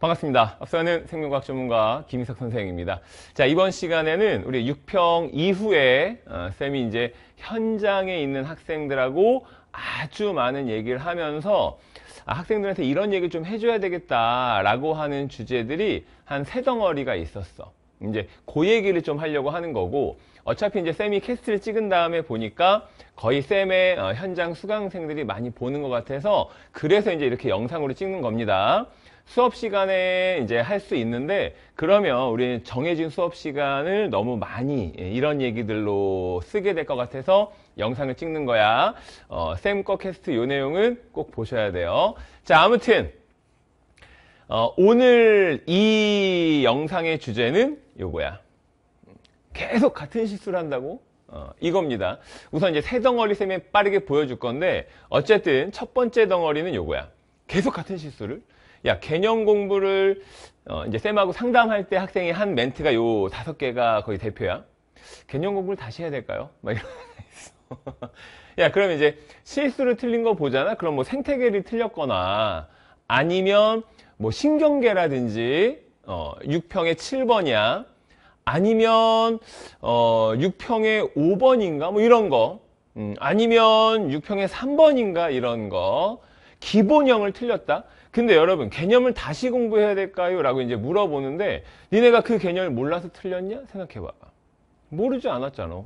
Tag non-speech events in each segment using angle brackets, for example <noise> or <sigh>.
반갑습니다. 앞서는 생명과학 전문가 김희석 선생입니다. 자, 이번 시간에는 우리 6평 이후에 어, 쌤이 이제 현장에 있는 학생들하고 아주 많은 얘기를 하면서 아, 학생들한테 이런 얘기를 좀 해줘야 되겠다라고 하는 주제들이 한 세 덩어리가 있었어. 이제 그 얘기를 좀 하려고 하는 거고 어차피 이제 쌤이 캐스트를 찍은 다음에 보니까 거의 쌤의 어, 현장 수강생들이 많이 보는 것 같아서 그래서 이제 이렇게 영상으로 찍는 겁니다. 수업 시간에 이제 할 수 있는데 그러면 우리는 정해진 수업 시간을 너무 많이 예, 이런 얘기들로 쓰게 될 것 같아서 영상을 찍는 거야. 어, 쌤거 캐스트 요 내용은 꼭 보셔야 돼요. 자 아무튼 어, 오늘 이 영상의 주제는 요거야. 계속 같은 실수를 한다고? 어, 이겁니다. 우선 이제 세 덩어리 쌤이 빠르게 보여줄 건데 어쨌든 첫 번째 덩어리는 요거야. 계속 같은 실수를 야 개념 공부를 어, 이제 쌤하고 상담할 때 학생이 한 멘트가 요 다섯 개가 거의 대표야. 개념 공부를 다시 해야 될까요? <laughs> 막 이런 있어. 야 그럼 이제 실수를 틀린 거 보잖아. 그럼 뭐 생태계를 틀렸거나 아니면 뭐 신경계라든지 어, 6평에 7번이야. 아니면 어 6평에 5번인가 뭐 이런 거 음, 아니면 6평에 3번인가 이런 거 기본형을 틀렸다 근데 여러분 개념을 다시 공부해야 될까요? 라고 이제 물어보는데 니네가 그 개념을 몰라서 틀렸냐? 생각해봐 모르지 않았잖아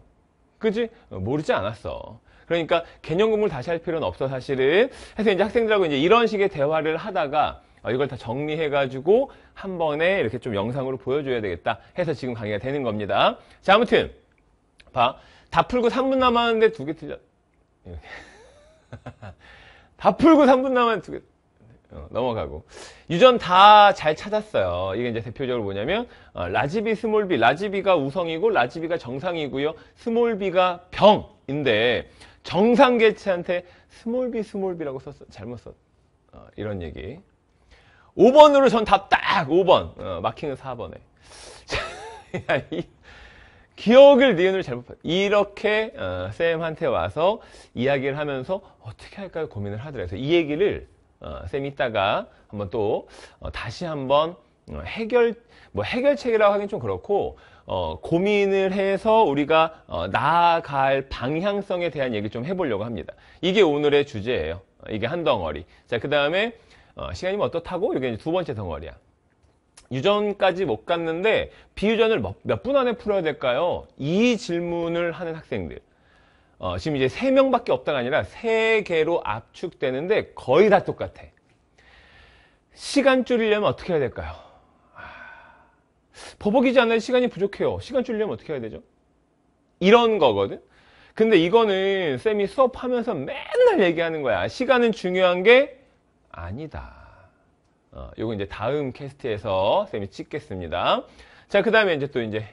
그지? 어, 모르지 않았어 그러니까 개념 공부를 다시 할 필요는 없어 사실은 해서 이제 학생들하고 이제 이런 식의 대화를 하다가 어, 이걸 다 정리해가지고 한 번에 이렇게 좀 영상으로 보여줘야 되겠다 해서 지금 강의가 되는 겁니다. 자, 아무튼 봐. 다 풀고 3분 남았는데 두 개 틀렸. 다 풀고 3분 남았는데 두 개. <laughs> 어, 넘어가고 유전 다 잘 찾았어요 이게 이제 대표적으로 뭐냐면 어, 라지비 스몰비 라지비가 우성이고 라지비가 정상이고요 스몰비가 병인데 정상 개체한테 스몰비 스몰비라고 썼어 잘못 썼 어, 이런 얘기 5번으로 전 답딱 5번 어, 마킹은 4번에 <laughs> 야, 기억을 니은을 잘못 이렇게 어, 쌤한테 와서 이야기를 하면서 어떻게 할까 고민을 하더래요 래서이 얘기를 어, 쌤이 있다가 한번 또 어, 다시 한번 어, 해결 뭐 해결책이라고 하긴 좀 그렇고 어, 고민을 해서 우리가 어, 나아갈 방향성에 대한 얘기 좀 해보려고 합니다. 이게 오늘의 주제예요. 이게 한 덩어리. 자, 그 다음에 어, 시간이 뭐 어떻다고? 이게 두 번째 덩어리야. 유전까지 못 갔는데 비유전을 몇 분 안에 풀어야 될까요? 이 질문을 하는 학생들. 어, 지금 이제 세명밖에 없다가 아니라 세개로 압축되는데 거의 다 똑같아. 시간 줄이려면 어떻게 해야 될까요? 보복이지 아, 않아요? 시간이 부족해요. 시간 줄이려면 어떻게 해야 되죠? 이런 거거든? 근데 이거는 쌤이 수업하면서 맨날 얘기하는 거야. 시간은 중요한 게 아니다. 어, 요거 이제 다음 캐스트에서 쌤이 찍겠습니다. 자, 그 다음에 이제 또 이제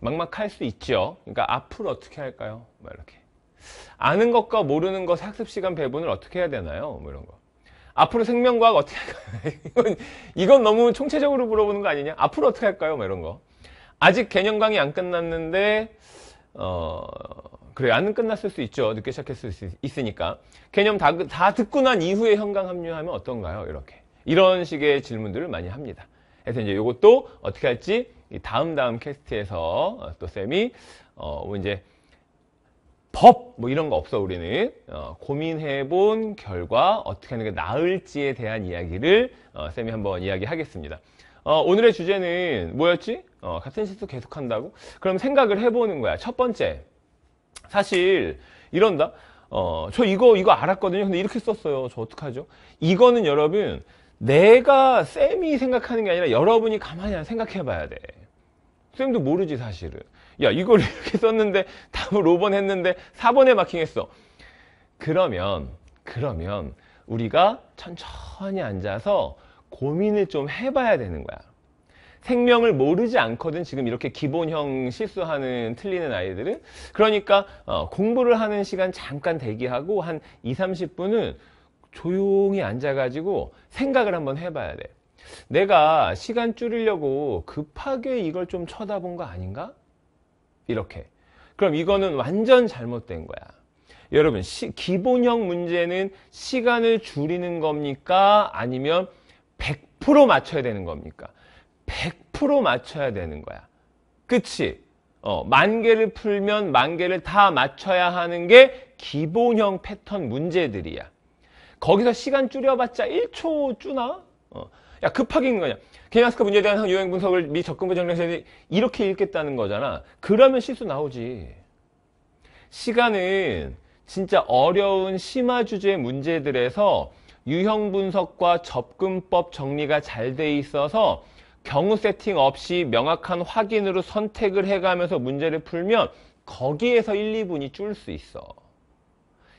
막막할 수 있죠. 그러니까 앞으로 어떻게 할까요? 뭐 이렇게. 아는 것과 모르는 것 학습 시간 배분을 어떻게 해야 되나요? 뭐 이런 거. 앞으로 생명과학 어떻게 할까요? <laughs> 이건, 이건 너무 총체적으로 물어보는 거 아니냐? 앞으로 어떻게 할까요? 뭐 이런 거. 아직 개념 강의 안 끝났는데 어 그래 안 끝났을 수 있죠. 늦게 시작했을 수 있, 으니까 개념 다, 다 듣고 난 이후에 현강 합류하면 어떤가요? 이렇게 이런 식의 질문들을 많이 합니다. 그래서 이제 이것도 어떻게 할지 다음 다음 캐스트에서 어, 또 쌤이 어, 뭐 이제 법 뭐 이런 거 없어 우리는 어, 고민해본 결과 어떻게 하는 게 나을지에 대한 이야기를 어, 쌤이 한번 이야기하겠습니다. 어, 오늘의 주제는 뭐였지? 어, 같은 실수 계속한다고? 그럼 생각을 해보는 거야. 첫 번째 사실 이런다. 어, 저 이거 이거 알았거든요. 근데 이렇게 썼어요. 저 어떡하죠? 이거는 여러분 내가 쌤이 생각하는 게 아니라 여러분이 가만히 생각해 봐야 돼. 쌤도 모르지 사실은. 야 이걸 <laughs> 이렇게 썼는데 답을 5번 했는데 4번에 마킹했어. 그러면 그러면 우리가 천천히 앉아서 고민을 좀 해봐야 되는 거야. 생명을 모르지 않거든 지금 이렇게 기본형 실수하는 틀리는 아이들은 그러니까 어, 공부를 하는 시간 잠깐 대기하고 한 2, 30분은 조용히 앉아가지고 생각을 한번 해봐야 돼. 내가 시간 줄이려고 급하게 이걸 좀 쳐다본 거 아닌가? 이렇게. 그럼 이거는 완전 잘못된 거야. 여러분, 시, 기본형 문제는 시간을 줄이는 겁니까? 아니면 100% 맞춰야 되는 겁니까? 100% 맞춰야 되는 거야. 그치? 어, 만 개를 풀면 만 개를 다 맞춰야 하는 게 기본형 패턴 문제들이야. 거기서 시간 줄여봤자 1초 주나? 어. 야 급하게 읽는 거냐 개념학습 문제에 대한 유형 분석을 미 접근부 정리해서 이렇게 읽겠다는 거잖아 그러면 실수 나오지 시간은 진짜 어려운 심화 주제 문제들에서 유형 분석과 접근법 정리가 잘 돼 있어서 경우 세팅 없이 명확한 확인으로 선택을 해가면서 문제를 풀면 거기에서 1, 2분이 줄 수 있어.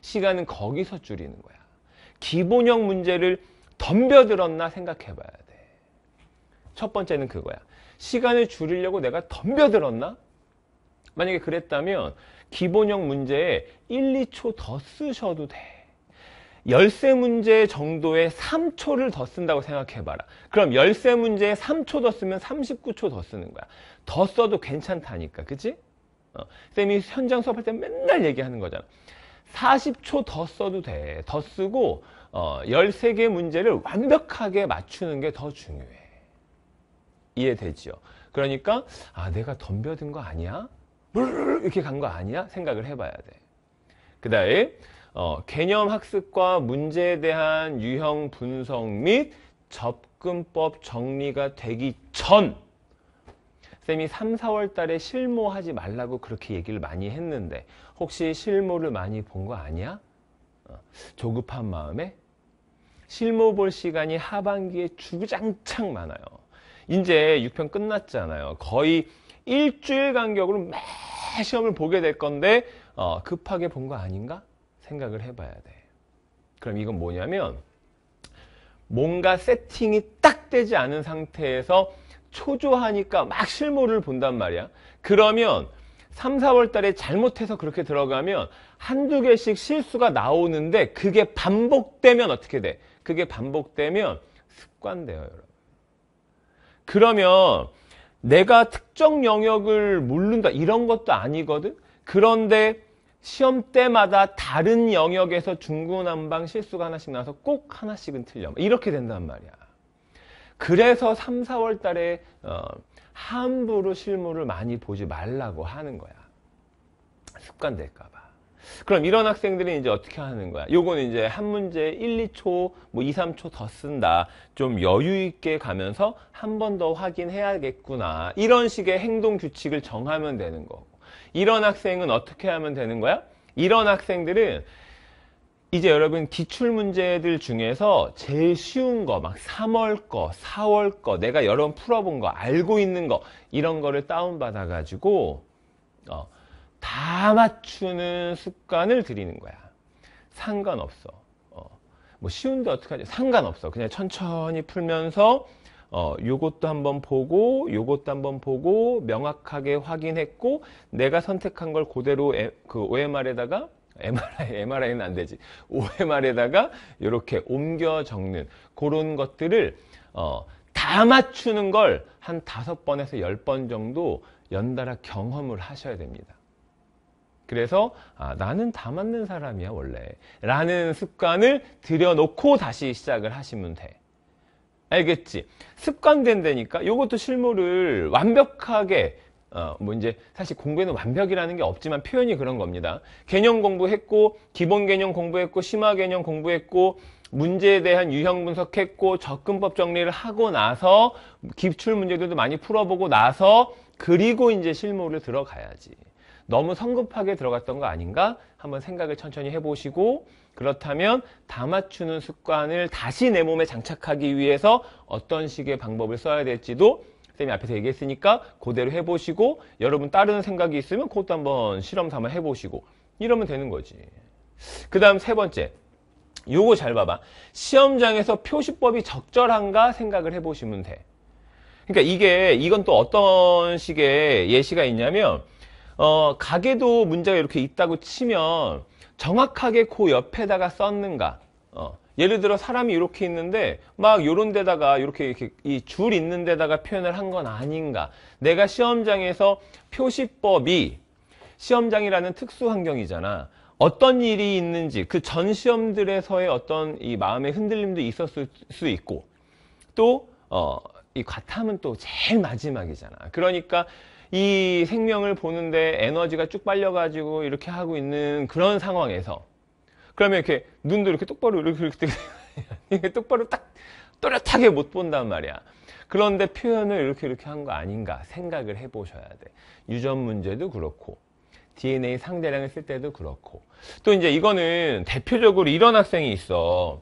시간은 거기서 줄이는 거야. 기본형 문제를 덤벼들었나 생각해봐야 돼. 첫 번째는 그거야. 시간을 줄이려고 내가 덤벼들었나? 만약에 그랬다면 기본형 문제에 1, 2초 더 쓰셔도 돼. 열세 문제 정도에 3초를 더 쓴다고 생각해봐라. 그럼 열세 문제에 3초 더 쓰면 39초 더 쓰는 거야. 더 써도 괜찮다니까. 그치? 어, 쌤이 현장 수업할 때 맨날 얘기하는 거잖아. 40초 더 써도 돼. 더 쓰고 어, 13개 문제를 완벽하게 맞추는 게 더 중요해. 이해되죠? 그러니까 아 내가 덤벼든 거 아니야? 이렇게 간 거 아니야? 생각을 해봐야 돼. 그 다음에 어, 개념 학습과 문제에 대한 유형 분석 및 접근법 정리가 되기 전 쌤이 3, 4월 달에 실무하지 말라고 그렇게 얘기를 많이 했는데 혹시 실물을 많이 본 거 아니야? 어, 조급한 마음에 실무 볼 시간이 하반기에 주구장창 많아요. 이제 6편 끝났잖아요. 거의 일주일 간격으로 매 시험을 보게 될 건데 어, 급하게 본 거 아닌가 생각을 해봐야 돼. 그럼 이건 뭐냐면 뭔가 세팅이 딱 되지 않은 상태에서 초조하니까 막실무를 본단 말이야. 그러면 3, 4월 달에 잘못해서 그렇게 들어가면 한두 개씩 실수가 나오는데 그게 반복되면 어떻게 돼? 그게 반복되면 습관돼요, 여러분. 그러면 내가 특정 영역을 모른다 이런 것도 아니거든. 그런데 시험 때마다 다른 영역에서 중구난방 실수가 하나씩 나서 와꼭 하나씩은 틀려. 이렇게 된단 말이야. 그래서 3, 4월 달에 어, 함부로 실물을 많이 보지 말라고 하는 거야. 습관될까봐. 그럼 이런 학생들이 이제 어떻게 하는 거야? 요건 이제 한 문제 1, 2초, 뭐 2, 3초 더 쓴다. 좀 여유 있게 가면서 한 번 더 확인해야겠구나. 이런 식의 행동 규칙을 정하면 되는 거고. 이런 학생은 어떻게 하면 되는 거야? 이런 학생들은 이제 여러분 기출 문제들 중에서 제일 쉬운 거 막 3월 거, 4월 거 내가 여러분 풀어본 거 알고 있는 거 이런 거를 다운받아 가지고 어, 다 맞추는 습관을 들이는 거야. 상관없어. 어, 뭐 쉬운데 어떡하지? 상관없어. 그냥 천천히 풀면서 어, 요것도 한번 보고 요것도 한번 보고 명확하게 확인했고 내가 선택한 걸 그대로 에, 그 OMR에다가 MRI, <laughs> MRI는 안 되지. OMR에다가 이렇게 옮겨 적는 그런 것들을 어, 다 맞추는 걸 한 다섯 번에서 열 번 정도 연달아 경험을 하셔야 됩니다. 그래서 아, 나는 다 맞는 사람이야 원래 라는 습관을 들여놓고 다시 시작을 하시면 돼. 알겠지? 습관된다니까 이것도 실물을 완벽하게 어, 뭐 이제 사실 공부에는 완벽이라는 게 없지만 표현이 그런 겁니다. 개념 공부했고 기본 개념 공부했고 심화 개념 공부했고 문제에 대한 유형 분석했고 접근법 정리를 하고 나서 기출 문제들도 많이 풀어보고 나서 그리고 이제 실무를 들어가야지. 너무 성급하게 들어갔던 거 아닌가? 한번 생각을 천천히 해보시고 그렇다면 다 맞추는 습관을 다시 내 몸에 장착하기 위해서 어떤 식의 방법을 써야 될지도 쌤이 앞에서 얘기했으니까 그대로 해보시고 여러분 다른 생각이 있으면 그것도 한번 실험 삼아 해보시고 이러면 되는 거지. 그 다음 세 번째 요거 잘 봐봐. 시험장에서 표시법이 적절한가 생각을 해보시면 돼. 그러니까 이게 이건 또 어떤 식의 예시가 있냐면 어, 가게도 문제가 이렇게 있다고 치면 정확하게 그 옆에다가 썼는가 어, 예를 들어 사람이 이렇게 있는데 막 요런 데다가 이렇게 이렇게 이 줄 있는 데다가 표현을 한 건 아닌가 내가 시험장에서 표시법이 시험장이라는 특수 환경이잖아 어떤 일이 있는지 그 전 시험들에서의 어떤 이 마음의 흔들림도 있었을 수 있고 또어이 과탐은 또 제일 마지막이잖아 그러니까 이 생명을 보는데 에너지가 쭉 빨려가지고 이렇게 하고 있는 그런 상황에서 그러면 이렇게 눈도 이렇게 똑바로 이렇게, 이렇게, 이렇게 똑바로 딱 또렷하게 못 본단 말이야. 그런데 표현을 이렇게 이렇게 한 거 아닌가 생각을 해보셔야 돼. 유전 문제도 그렇고 DNA 상대량을 쓸 때도 그렇고 또 이제 이거는 대표적으로 이런 학생이 있어.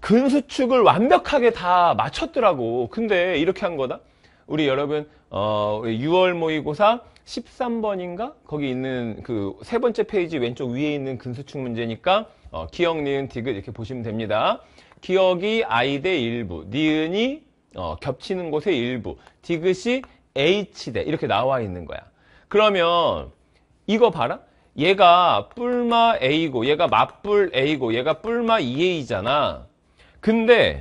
근수축을 완벽하게 다 맞췄더라고. 근데 이렇게 한 거다. 우리 여러분 어 6월 모의고사 13번인가 거기 있는 그 세 번째 페이지 왼쪽 위에 있는 근수축 문제니까 어, 기억, 니은, 디귿 이렇게 보시면 됩니다. 기억이 I 대 일부, 니은이 어, 겹치는 곳의 일부, 디귿이 H 대 이렇게 나와 있는 거야. 그러면 이거 봐라. 얘가 뿔마 A고 얘가 맞뿔 A고 얘가 뿔마 2A잖아. 근데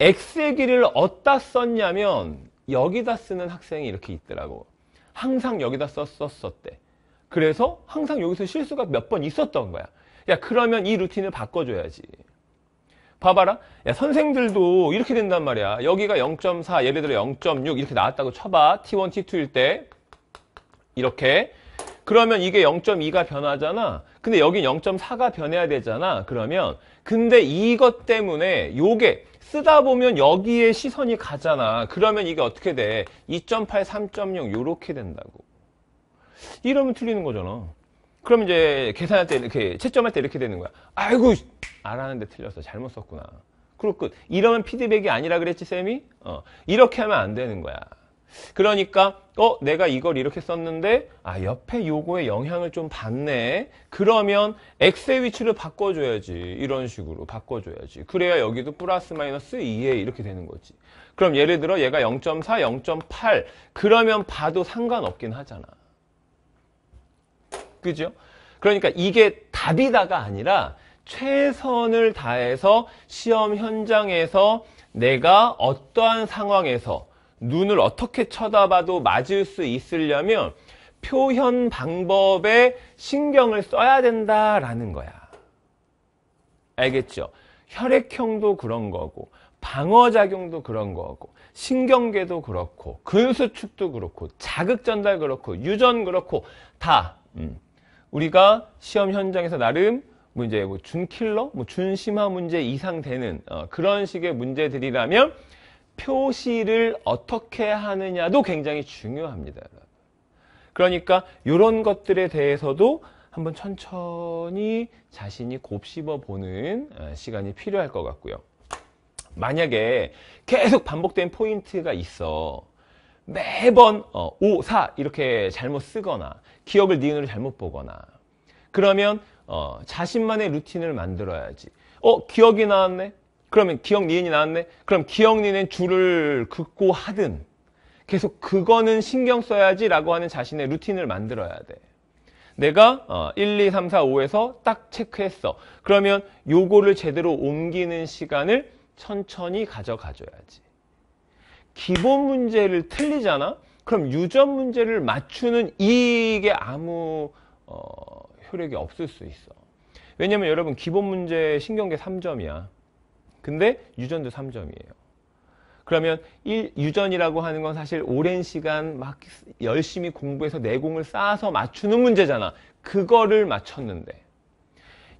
X의 길이를 어디다 썼냐면 여기다 쓰는 학생이 이렇게 있더라고 항상 여기다 썼었었대 그래서 항상 여기서 실수가 몇 번 있었던 거야 야 그러면 이 루틴을 바꿔줘야지 봐봐라 야 선생들도 이렇게 된단 말이야 여기가 0.4 예를 들어 0.6 이렇게 나왔다고 쳐봐 T1, T2일 때 이렇게 그러면 이게 0.2가 변하잖아 근데 여긴 0.4가 변해야 되잖아 그러면 근데 이것 때문에 요게 쓰다 보면 여기에 시선이 가잖아. 그러면 이게 어떻게 돼? 2.8, 3.0 요렇게 된다고. 이러면 틀리는 거잖아. 그럼 이제 계산할 때 이렇게 채점할 때 이렇게 되는 거야. 아이고 알았는데 틀렸어. 잘못 썼구나. 그리고 끝. 이러면 피드백이 아니라 그랬지 쌤이? 어. 이렇게 하면 안 되는 거야. 그러니까 어 내가 이걸 이렇게 썼는데 아 옆에 요거에 영향을 좀 받네 그러면 x의 위치를 바꿔줘야지 이런 식으로 바꿔줘야지 그래야 여기도 플러스 마이너스 2에 이렇게 되는 거지 그럼 예를 들어 얘가 0.4 0.8 그러면 봐도 상관없긴 하잖아 그죠? 그러니까 이게 답이다가 아니라 최선을 다해서 시험 현장에서 내가 어떠한 상황에서 눈을 어떻게 쳐다봐도 맞을 수 있으려면 표현 방법에 신경을 써야 된다라는 거야. 알겠죠? 혈액형도 그런 거고 방어작용도 그런 거고 신경계도 그렇고 근수축도 그렇고 자극전달 그렇고 유전 그렇고 다 음. 우리가 시험 현장에서 나름 뭐제뭐 뭐 준킬러, 뭐 준심화 문제 이상 되는 어, 그런 식의 문제들이라면 표시를 어떻게 하느냐도 굉장히 중요합니다. 그러니까 이런 것들에 대해서도 한번 천천히 자신이 곱씹어 보는 어, 시간이 필요할 것 같고요. 만약에 계속 반복된 포인트가 있어 매번 5, 어, 4 이렇게 잘못 쓰거나 기억을 니은으로 잘못 보거나 그러면 어, 자신만의 루틴을 만들어야지 어 기억이 나왔네 그러면 기억 니은이 나왔네. 그럼 기억 니은 줄을 긋고 하든 계속 그거는 신경 써야지 라고 하는 자신의 루틴을 만들어야 돼. 내가 1, 2, 3, 4, 5에서 딱 체크했어. 그러면 요거를 제대로 옮기는 시간을 천천히 가져가줘야지. 기본 문제를 틀리잖아? 그럼 유전 문제를 맞추는 이게 아무 어, 효력이 없을 수 있어. 왜냐면 여러분 기본 문제 신경계 3점이야. 근데 유전도 3점이에요. 그러면 1, 유전이라고 하는 건 사실 오랜 시간 막 열심히 공부해서 내공을 쌓아서 맞추는 문제잖아. 그거를 맞췄는데.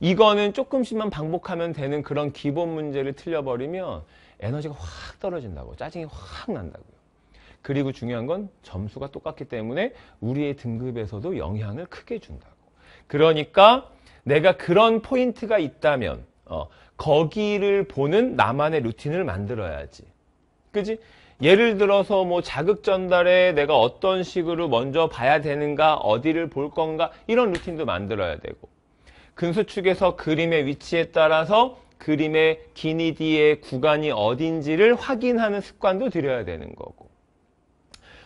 이거는 조금씩만 반복하면 되는 그런 기본 문제를 틀려버리면 에너지가 확 떨어진다고. 짜증이 확 난다고요. 그리고 중요한 건 점수가 똑같기 때문에 우리의 등급에서도 영향을 크게 준다고. 그러니까 내가 그런 포인트가 있다면 어, 거기를 보는 나만의 루틴을 만들어야지. 그지? 예를 들어서 뭐 자극 전달에 내가 어떤 식으로 먼저 봐야 되는가, 어디를 볼 건가, 이런 루틴도 만들어야 되고. 근수축에서 그림의 위치에 따라서 그림의 기니디의 구간이 어딘지를 확인하는 습관도 들여야 되는 거고.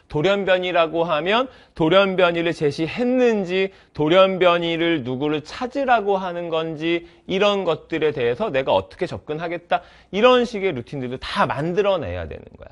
돌연변이라고 하면 돌연변이를 제시했는지 돌연변이를 누구를 찾으라고 하는 건지 이런 것들에 대해서 내가 어떻게 접근하겠다 이런 식의 루틴들을 다 만들어내야 되는 거야.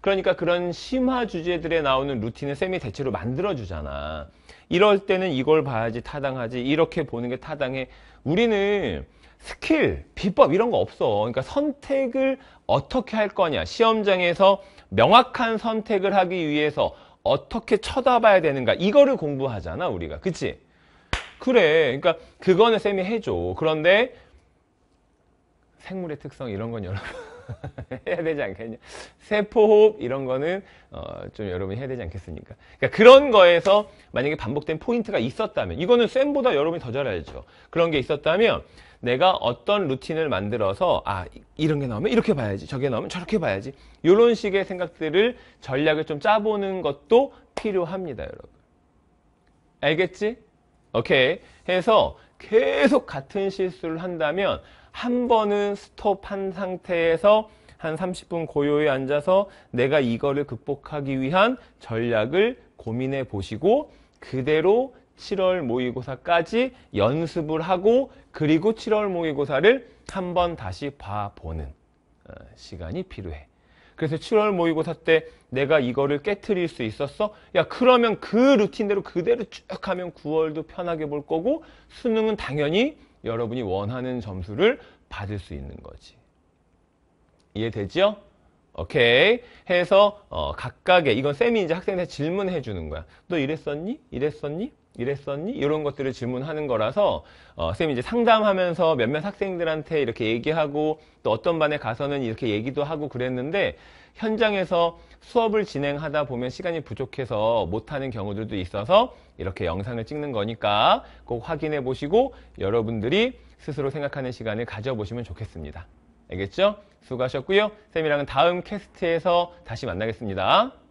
그러니까 그런 심화 주제들에 나오는 루틴을 쌤이 대체로 만들어주잖아. 이럴 때는 이걸 봐야지 타당하지 이렇게 보는 게 타당해. 우리는 스킬, 비법 이런 거 없어. 그러니까 선택을 어떻게 할 거냐. 시험장에서 명확한 선택을 하기 위해서 어떻게 쳐다봐야 되는가 이거를 공부하잖아 우리가 그치? 그래 그러니까 그거는 쌤이 해줘 그런데 생물의 특성 이런 건 여러분 <laughs> 해야 되지 않겠냐 세포호흡 이런 거는 어, 좀 여러분이 해야 되지 않겠습니까 그러니까 그런 거에서 만약에 반복된 포인트가 있었다면 이거는 쌤보다 여러분이 더 잘 알죠 그런 게 있었다면 내가 어떤 루틴을 만들어서 아 이런 게 나오면 이렇게 봐야지 저게 나오면 저렇게 봐야지 이런 식의 생각들을 전략을 좀 짜보는 것도 필요합니다 여러분 알겠지? 오케이 해서 계속 같은 실수를 한다면 한 번은 스톱한 상태에서 한 30분 고요히 앉아서 내가 이거를 극복하기 위한 전략을 고민해 보시고 그대로 7월 모의고사까지 연습을 하고 그리고 7월 모의고사를 한 번 다시 봐보는 어, 시간이 필요해. 그래서 7월 모의고사 때 내가 이거를 깨트릴 수 있었어? 야 그러면 그 루틴대로 그대로 쭉 하면 9월도 편하게 볼 거고 수능은 당연히 여러분이 원하는 점수를 받을 수 있는 거지. 이해되지요 오케이 해서 어, 각각의 이건 쌤이 이제 학생한테 질문해 주는 거야 너 이랬었니? 이랬었니? 이랬었니? 이런 것들을 질문하는 거라서 어, 쌤이 이제 상담하면서 몇몇 학생들한테 이렇게 얘기하고 또 어떤 반에 가서는 이렇게 얘기도 하고 그랬는데 현장에서 수업을 진행하다 보면 시간이 부족해서 못하는 경우들도 있어서 이렇게 영상을 찍는 거니까 꼭 확인해 보시고 여러분들이 스스로 생각하는 시간을 가져보시면 좋겠습니다. 알겠죠? 수고하셨고요. 쌤이랑은 다음 캐스트에서 다시 만나겠습니다.